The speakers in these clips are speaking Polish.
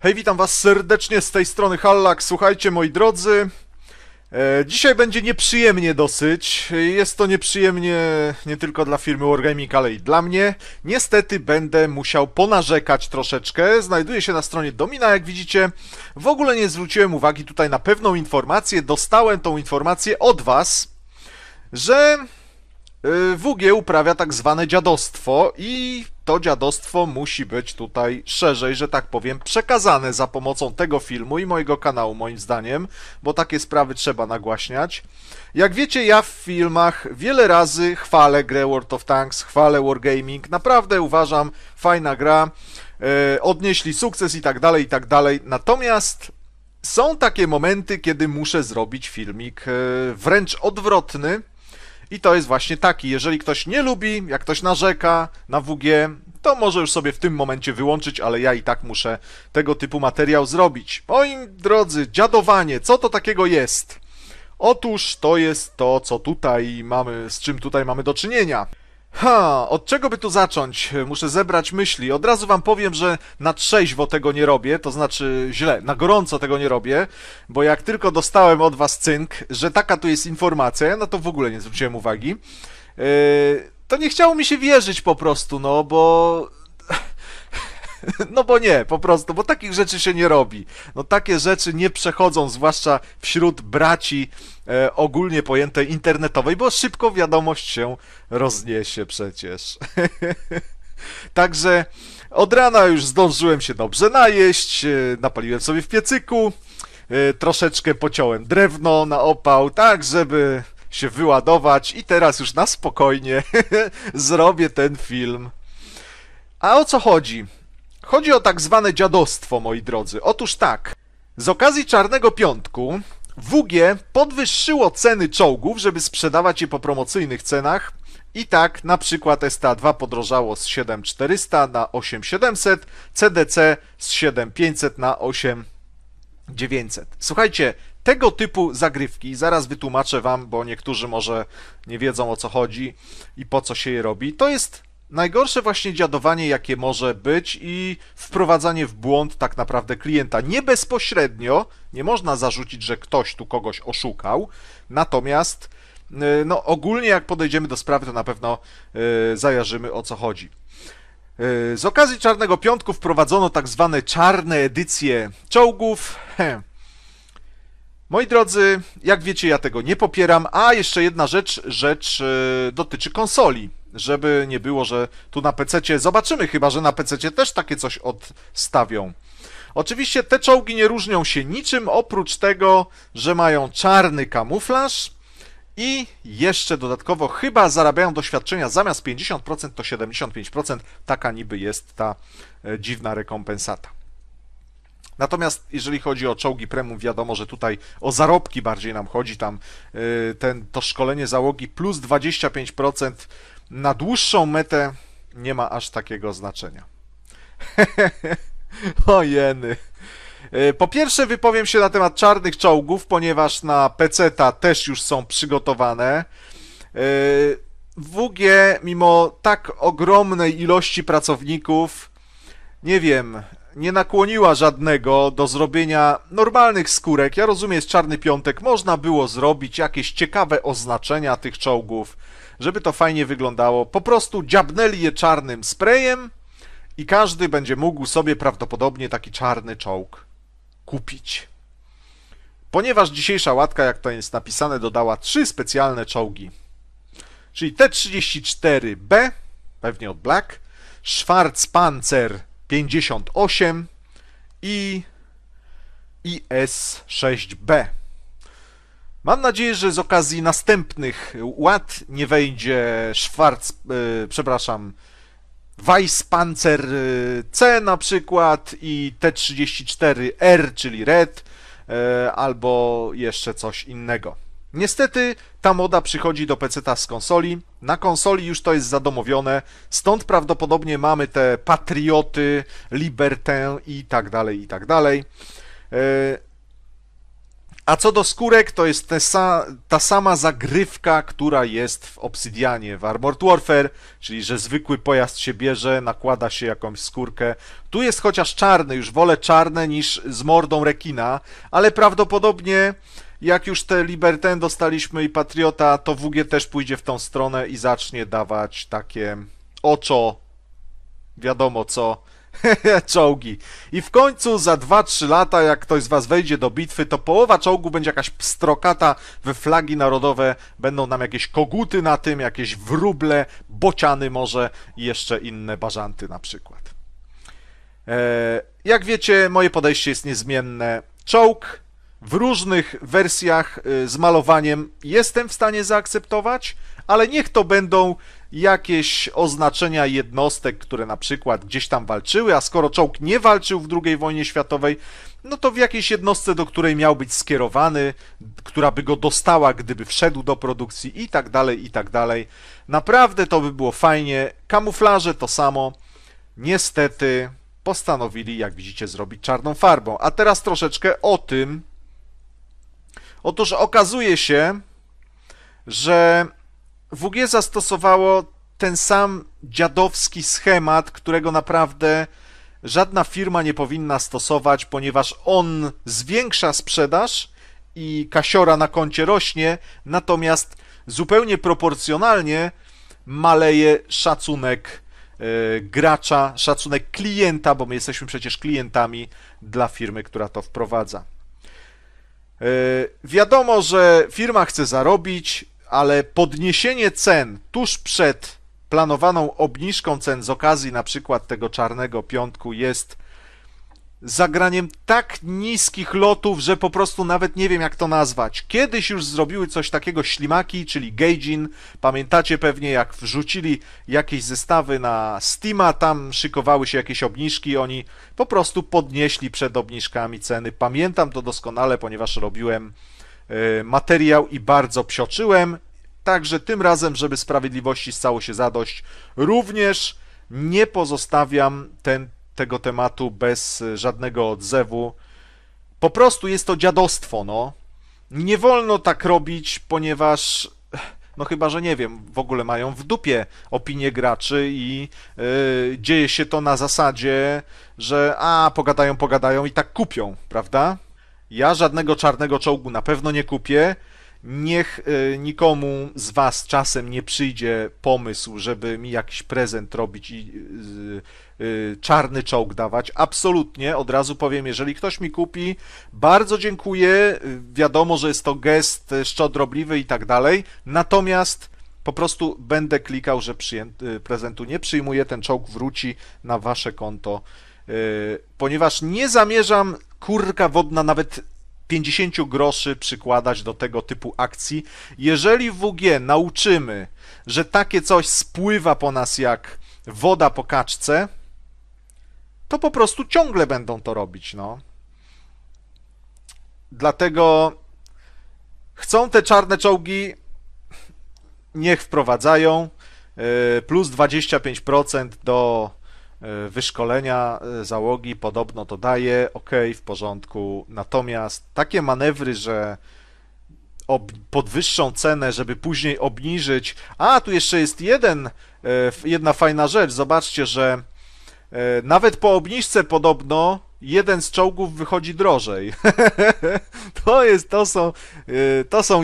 Hej, witam was serdecznie z tej strony Hallak. Słuchajcie, moi drodzy, e, dzisiaj będzie nieprzyjemnie dosyć. Jest to nieprzyjemnie nie tylko dla firmy Wargaming, ale i dla mnie. Niestety będę musiał ponarzekać troszeczkę. Znajduję się na stronie Domina, jak widzicie. W ogóle nie zwróciłem uwagi tutaj na pewną informację. Dostałem tą informację od was, że E, WG uprawia tak zwane dziadostwo i to dziadostwo musi być tutaj szerzej, że tak powiem, przekazane za pomocą tego filmu i mojego kanału, moim zdaniem, bo takie sprawy trzeba nagłaśniać. Jak wiecie, ja w filmach wiele razy chwalę grę World of Tanks, chwalę Wargaming, naprawdę uważam, fajna gra, e, odnieśli sukces i tak dalej, i tak dalej, natomiast... Są takie momenty, kiedy muszę zrobić filmik e, wręcz odwrotny, i to jest właśnie taki. Jeżeli ktoś nie lubi, jak ktoś narzeka na WG, to może już sobie w tym momencie wyłączyć, ale ja i tak muszę tego typu materiał zrobić. Moi drodzy, dziadowanie, co to takiego jest? Otóż to jest to, co tutaj mamy, z czym tutaj mamy do czynienia. Ha, od czego by tu zacząć? Muszę zebrać myśli. Od razu wam powiem, że na trzeźwo tego nie robię, to znaczy źle, na gorąco tego nie robię, bo jak tylko dostałem od was cynk, że taka tu jest informacja, no to w ogóle nie zwróciłem uwagi. Yy, to nie chciało mi się wierzyć po prostu, no bo No bo nie, po prostu, bo takich rzeczy się nie robi. No takie rzeczy nie przechodzą, zwłaszcza wśród braci e, ogólnie pojętej internetowej, bo szybko wiadomość się rozniesie przecież. Także od rana już zdążyłem się dobrze najeść, e, napaliłem sobie w piecyku, e, troszeczkę pociąłem drewno na opał, tak żeby się wyładować i teraz już na spokojnie zrobię ten film. A o co chodzi? Chodzi o tak zwane dziadostwo, moi drodzy. Otóż tak, z okazji Czarnego Piątku WG podwyższyło ceny czołgów, żeby sprzedawać je po promocyjnych cenach. I tak na przykład STA2 podrożało z 7400 na 8700, CDC z 7500 na 8900. Słuchajcie, tego typu zagrywki, zaraz wytłumaczę Wam, bo niektórzy może nie wiedzą o co chodzi i po co się je robi, to jest Najgorsze właśnie dziadowanie, jakie może być i wprowadzanie w błąd tak naprawdę klienta. Nie bezpośrednio, nie można zarzucić, że ktoś tu kogoś oszukał, natomiast y, no, ogólnie jak podejdziemy do sprawy, to na pewno y, zajarzymy o co chodzi. Y, z okazji Czarnego Piątku wprowadzono tak zwane czarne edycje czołgów. Heh. Moi drodzy, jak wiecie, ja tego nie popieram, a jeszcze jedna rzecz, rzecz dotyczy konsoli żeby nie było, że tu na PC zobaczymy, chyba że na PC też takie coś odstawią. Oczywiście te czołgi nie różnią się niczym oprócz tego, że mają czarny kamuflaż i jeszcze dodatkowo chyba zarabiają doświadczenia zamiast 50% to 75%. Taka niby jest ta e, dziwna rekompensata. Natomiast jeżeli chodzi o czołgi premium, wiadomo, że tutaj o zarobki bardziej nam chodzi. Tam y, ten, to szkolenie załogi plus 25% na dłuższą metę nie ma aż takiego znaczenia. o jeny. Y, po pierwsze wypowiem się na temat czarnych czołgów, ponieważ na pc też już są przygotowane. Y, WG, mimo tak ogromnej ilości pracowników, nie wiem, nie nakłoniła żadnego do zrobienia normalnych skórek. Ja rozumiem, jest czarny piątek, można było zrobić jakieś ciekawe oznaczenia tych czołgów, żeby to fajnie wyglądało. Po prostu dziabnęli je czarnym sprayem i każdy będzie mógł sobie prawdopodobnie taki czarny czołg kupić. Ponieważ dzisiejsza łatka, jak to jest napisane, dodała trzy specjalne czołgi. Czyli T-34B, pewnie od Black, Schwarzpanzer 58 i IS-6B. Mam nadzieję, że z okazji następnych ład nie wejdzie Schwarz, yy, przepraszam, Weisspanzer e, C na przykład i T34R, czyli Red, yy, albo jeszcze coś innego. Niestety ta moda przychodzi do peceta z konsoli. Na konsoli już to jest zadomowione, stąd prawdopodobnie mamy te Patrioty, Libertin i tak dalej, i tak dalej. E, a co do skórek, to jest ta sama zagrywka, która jest w Obsidianie, w Armored Warfare, czyli że zwykły pojazd się bierze, nakłada się jakąś skórkę. Tu jest chociaż czarny, już wolę czarne niż z mordą rekina, ale prawdopodobnie jak już te Liberten dostaliśmy i Patriota, to WG też pójdzie w tą stronę i zacznie dawać takie oczo, wiadomo co, czołgi. I w końcu za 2-3 lata, jak ktoś z Was wejdzie do bitwy, to połowa czołgu będzie jakaś pstrokata, we flagi narodowe będą nam jakieś koguty na tym, jakieś wróble, bociany może i jeszcze inne bażanty na przykład. E, jak wiecie, moje podejście jest niezmienne. Czołg w różnych wersjach y, z malowaniem jestem w stanie zaakceptować, ale niech to będą jakieś oznaczenia jednostek, które na przykład gdzieś tam walczyły, a skoro czołg nie walczył w II wojnie światowej, no to w jakiejś jednostce, do której miał być skierowany, która by go dostała, gdyby wszedł do produkcji i tak dalej, i tak dalej. Naprawdę to by było fajnie. Kamuflaże to samo. Niestety postanowili, jak widzicie, zrobić czarną farbą. A teraz troszeczkę o tym, Otóż okazuje się, że WG zastosowało ten sam dziadowski schemat, którego naprawdę żadna firma nie powinna stosować, ponieważ on zwiększa sprzedaż i kasiora na koncie rośnie, natomiast zupełnie proporcjonalnie maleje szacunek e, gracza, szacunek klienta, bo my jesteśmy przecież klientami dla firmy, która to wprowadza. E, wiadomo, że firma chce zarobić, ale podniesienie cen tuż przed planowaną obniżką cen z okazji na przykład tego czarnego piątku jest zagraniem tak niskich lotów, że po prostu nawet nie wiem jak to nazwać. Kiedyś już zrobiły coś takiego ślimaki, czyli Gaijin. Pamiętacie pewnie jak wrzucili jakieś zestawy na Steama, tam szykowały się jakieś obniżki, oni po prostu podnieśli przed obniżkami ceny. Pamiętam to doskonale, ponieważ robiłem y, materiał i bardzo psioczyłem. Także tym razem, żeby sprawiedliwości stało się zadość, również nie pozostawiam ten tego tematu bez e, żadnego odzewu. Po prostu jest to dziadostwo, no. Nie wolno tak robić, ponieważ no chyba, że nie wiem, w ogóle mają w dupie opinie graczy i yy, dzieje się to na zasadzie, że a, pogadają, pogadają i tak kupią, prawda? Ja żadnego czarnego czołgu na pewno nie kupię, niech e, nikomu z Was czasem nie przyjdzie pomysł, żeby mi jakiś prezent robić i e, e, czarny czołg dawać. Absolutnie, od razu powiem, jeżeli ktoś mi kupi, bardzo dziękuję. Wiadomo, że jest to gest szczodrobliwy i tak dalej. Natomiast po prostu będę klikał, że prezentu nie przyjmuję, ten czołg wróci na wasze konto, ponieważ nie zamierzam kurka wodna nawet 50 groszy przykładać do tego typu akcji. Jeżeli w WG nauczymy, że takie coś spływa po nas jak woda po kaczce, to po prostu ciągle będą to robić, no. Dlatego chcą te czarne czołgi, niech wprowadzają y, plus 25% do E, wyszkolenia e, załogi podobno to daje, ok, w porządku. Natomiast takie manewry, że podwyższą cenę, żeby później obniżyć. A, tu jeszcze jest jeden, e, jedna fajna rzecz. Zobaczcie, że nawet po obniżce podobno jeden z czołgów wychodzi drożej. to jest, to są, to są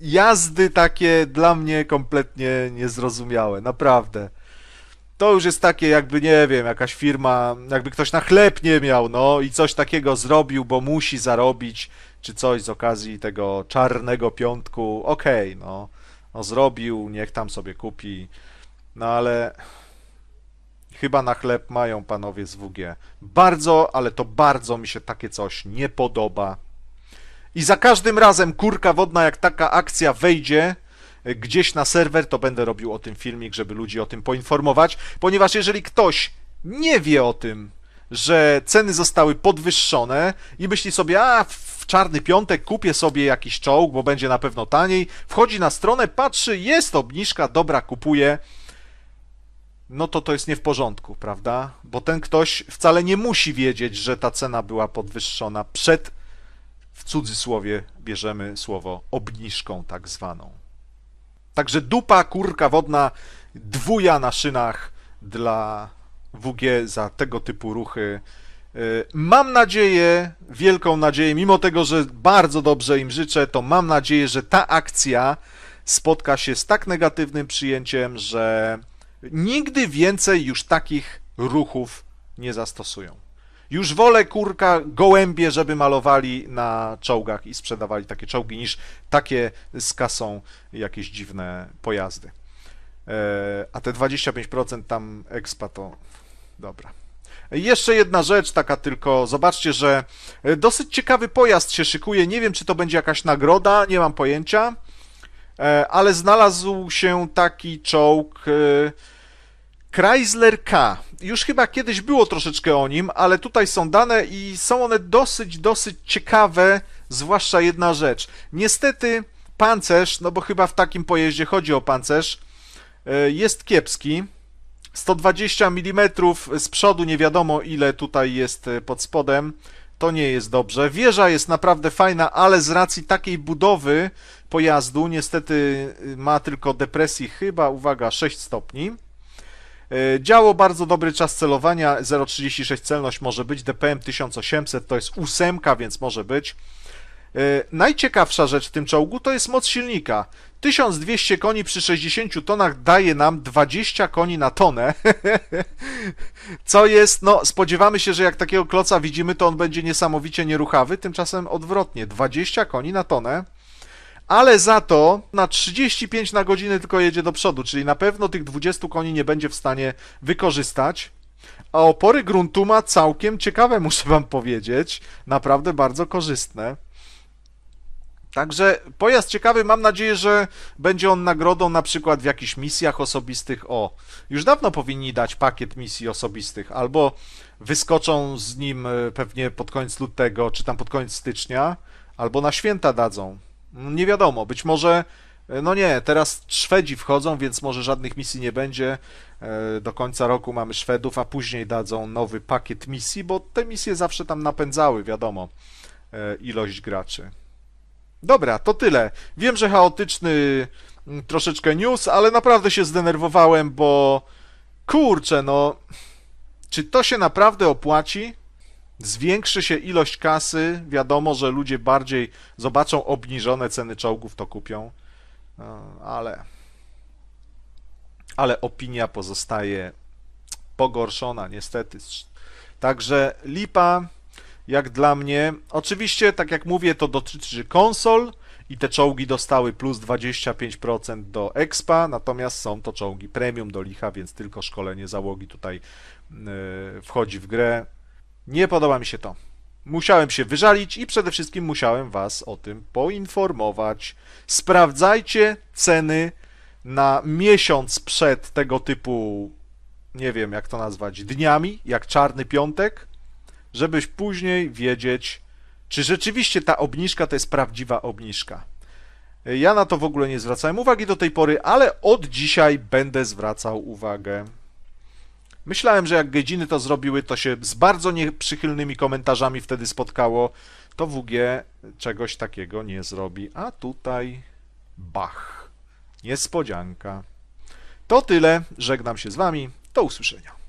jazdy takie dla mnie kompletnie niezrozumiałe, naprawdę to już jest takie jakby, nie wiem, jakaś firma, jakby ktoś na chleb nie miał, no i coś takiego zrobił, bo musi zarobić, czy coś z okazji tego czarnego piątku, okej, okay, no, no zrobił, niech tam sobie kupi, no ale chyba na chleb mają panowie z WG. Bardzo, ale to bardzo mi się takie coś nie podoba. I za każdym razem kurka wodna, jak taka akcja wejdzie, gdzieś na serwer, to będę robił o tym filmik, żeby ludzi o tym poinformować, ponieważ jeżeli ktoś nie wie o tym, że ceny zostały podwyższone i myśli sobie, a w czarny piątek kupię sobie jakiś czołg, bo będzie na pewno taniej, wchodzi na stronę, patrzy, jest obniżka, dobra, kupuje no to to jest nie w porządku, prawda? Bo ten ktoś wcale nie musi wiedzieć, że ta cena była podwyższona przed, w cudzysłowie bierzemy słowo, obniżką tak zwaną. Także dupa, kurka wodna, dwuja na szynach dla WG za tego typu ruchy. Y, mam nadzieję, wielką nadzieję, mimo tego, że bardzo dobrze im życzę, to mam nadzieję, że ta akcja spotka się z tak negatywnym przyjęciem, że nigdy więcej już takich ruchów nie zastosują. Już wolę kurka gołębie, żeby malowali na czołgach i sprzedawali takie czołgi, niż takie z kasą jakieś dziwne pojazdy. E, a te 25% tam ekspa to dobra. Jeszcze jedna rzecz, taka tylko, zobaczcie, że e, dosyć ciekawy pojazd się szykuje. Nie wiem, czy to będzie jakaś nagroda, nie mam pojęcia, e, ale znalazł się taki czołg Chrysler K. Już chyba kiedyś było troszeczkę o nim, ale tutaj są dane i są one dosyć, dosyć ciekawe, zwłaszcza jedna rzecz. Niestety pancerz, no bo chyba w takim pojeździe chodzi o pancerz, e, jest kiepski. 120 mm z przodu, nie wiadomo ile tutaj jest e, pod spodem. To nie jest dobrze. Wieża jest naprawdę fajna, ale z racji takiej budowy pojazdu, niestety y, ma tylko depresji chyba, uwaga, 6 stopni. E, działo bardzo dobry czas celowania, 0,36 celność może być, DPM 1800 to jest ósemka, więc może być. E, najciekawsza rzecz w tym czołgu to jest moc silnika. 1200 koni przy 60 tonach daje nam 20 koni na tonę. Co jest, no spodziewamy się, że jak takiego kloca widzimy, to on będzie niesamowicie nieruchawy, tymczasem odwrotnie, 20 koni na tonę ale za to na 35 na godzinę tylko jedzie do przodu, czyli na pewno tych 20 koni nie będzie w stanie wykorzystać. A opory gruntu ma całkiem ciekawe, muszę wam powiedzieć, naprawdę bardzo korzystne. Także pojazd ciekawy, mam nadzieję, że będzie on nagrodą na przykład w jakichś misjach osobistych. O, już dawno powinni dać pakiet misji osobistych, albo wyskoczą z nim e, pewnie pod koniec lutego, czy tam pod koniec stycznia, albo na święta dadzą. No nie wiadomo, być może. E, no nie, teraz Szwedzi wchodzą, więc może żadnych misji nie będzie. E, do końca roku mamy Szwedów, a później dadzą nowy pakiet misji, bo te misje zawsze tam napędzały, wiadomo, e, ilość graczy. Dobra, to tyle. Wiem, że chaotyczny mm, troszeczkę news, ale naprawdę się zdenerwowałem, bo kurczę, no czy to się naprawdę opłaci? zwiększy się ilość kasy, wiadomo, że ludzie bardziej zobaczą obniżone ceny czołgów, to kupią, no, ale, ale opinia pozostaje pogorszona, niestety. Także lipa, jak dla mnie, oczywiście, tak jak mówię, to dotyczy konsol i te czołgi dostały plus 25% do expa, natomiast są to czołgi premium do licha, więc tylko szkolenie załogi tutaj e, wchodzi w grę. Nie podoba mi się to. Musiałem się wyżalić i przede wszystkim musiałem Was o tym poinformować. Sprawdzajcie ceny na miesiąc przed tego typu, nie wiem jak to nazwać, dniami, jak czarny piątek, żebyś później wiedzieć, czy rzeczywiście ta obniżka to jest prawdziwa obniżka. Ja na to w ogóle nie zwracałem uwagi do tej pory, ale od dzisiaj będę zwracał uwagę. Myślałem, że jak godziny to zrobiły, to się z bardzo nieprzychylnymi komentarzami wtedy spotkało, to WG czegoś takiego nie zrobi. A tutaj bach. Niespodzianka. To tyle. Żegnam się z Wami. Do usłyszenia.